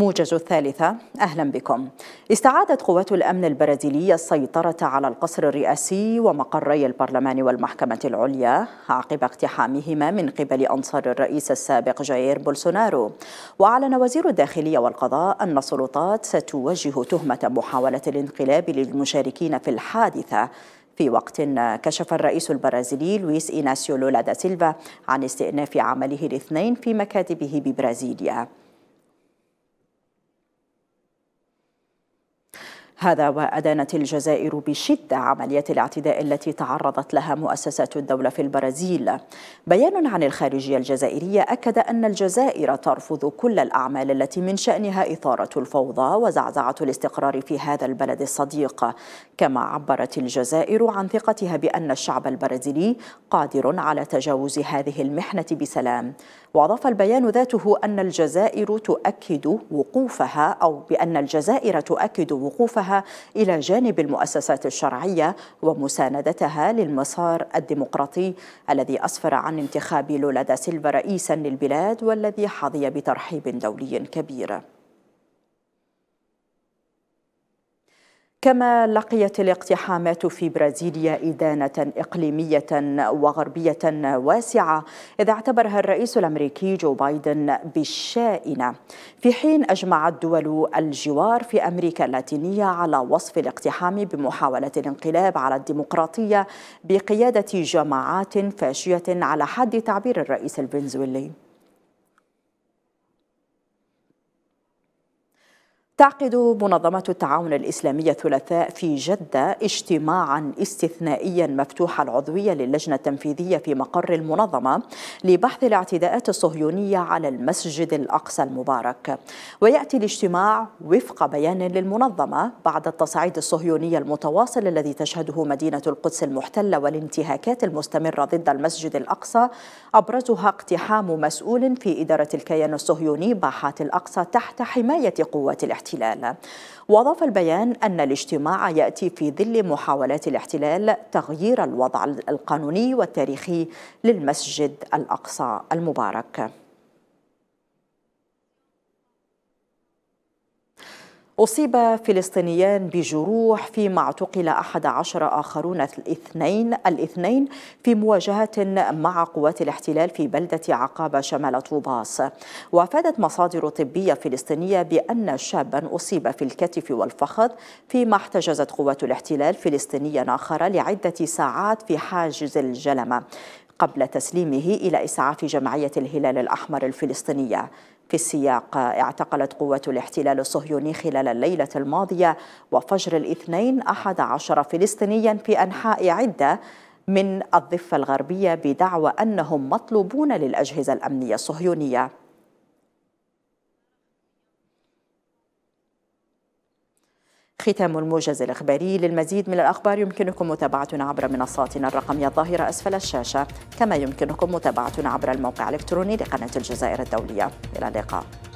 موجز الثالثة أهلا بكم استعادت قوات الأمن البرازيلية السيطرة على القصر الرئاسي ومقري البرلمان والمحكمة العليا عقب اقتحامهما من قبل أنصار الرئيس السابق جاير بولسونارو وأعلن وزير الداخلية والقضاء أن السلطات ستوجه تهمة محاولة الانقلاب للمشاركين في الحادثة في وقت كشف الرئيس البرازيلي لويس إيناسيو لولا دا سيلفا عن استئناف عمله الاثنين في مكاتبه ببرازيليا هذا وأدانت الجزائر بشدة عملية الاعتداء التي تعرضت لها مؤسسات الدولة في البرازيل بيان عن الخارجية الجزائرية أكد أن الجزائر ترفض كل الأعمال التي من شأنها إثارة الفوضى وزعزعة الاستقرار في هذا البلد الصديق كما عبرت الجزائر عن ثقتها بأن الشعب البرازيلي قادر على تجاوز هذه المحنة بسلام وأضاف البيان ذاته أن الجزائر تؤكد وقوفها أو بأن الجزائر تؤكد وقوفها إلى جانب المؤسسات الشرعية ومساندتها للمسار الديمقراطي الذي أسفر عن انتخاب لولا دا سيلفا رئيسا للبلاد والذي حظي بترحيب دولي كبير كما لقيت الاقتحامات في برازيليا إدانة إقليمية وغربية واسعة إذا اعتبرها الرئيس الأمريكي جو بايدن بالشائنة في حين أجمعت دول الجوار في أمريكا اللاتينية على وصف الاقتحام بمحاولة الانقلاب على الديمقراطية بقيادة جماعات فاشية على حد تعبير الرئيس الفنزويلي تعقد منظمة التعاون الإسلامي الثلاثاء في جدة اجتماعا استثنائيا مفتوح العضوية للجنة التنفيذية في مقر المنظمة لبحث الاعتداءات الصهيونية على المسجد الأقصى المبارك ويأتي الاجتماع وفق بيان للمنظمة بعد التصعيد الصهيوني المتواصل الذي تشهده مدينة القدس المحتلة والانتهاكات المستمرة ضد المسجد الأقصى أبرزها اقتحام مسؤول في إدارة الكيان الصهيوني باحات الأقصى تحت حماية قوات الاحتلال الاحتلال وأضاف البيان أن الاجتماع يأتي في ظل محاولات الاحتلال تغيير الوضع القانوني والتاريخي للمسجد الأقصى المبارك أصيب فلسطينيان بجروح فيما اعتقل أحد عشر آخرون الاثنين, الاثنين في مواجهة مع قوات الاحتلال في بلدة عقابة شمال طوباس وافادت مصادر طبية فلسطينية بأن شابا أصيب في الكتف والفخذ فيما احتجزت قوات الاحتلال فلسطينيا آخر لعدة ساعات في حاجز الجلمة قبل تسليمه إلى إسعاف جمعية الهلال الأحمر الفلسطينية في السياق اعتقلت قوة الاحتلال الصهيوني خلال الليلة الماضية وفجر الاثنين أحد عشر فلسطينيا في أنحاء عدة من الضفة الغربية بدعوى أنهم مطلوبون للأجهزة الأمنية الصهيونية ختام الموجز الإخباري للمزيد من الأخبار يمكنكم متابعتنا عبر منصاتنا الرقمية الظاهرة أسفل الشاشة كما يمكنكم متابعتنا عبر الموقع الإلكتروني لقناة الجزائر الدولية إلى اللقاء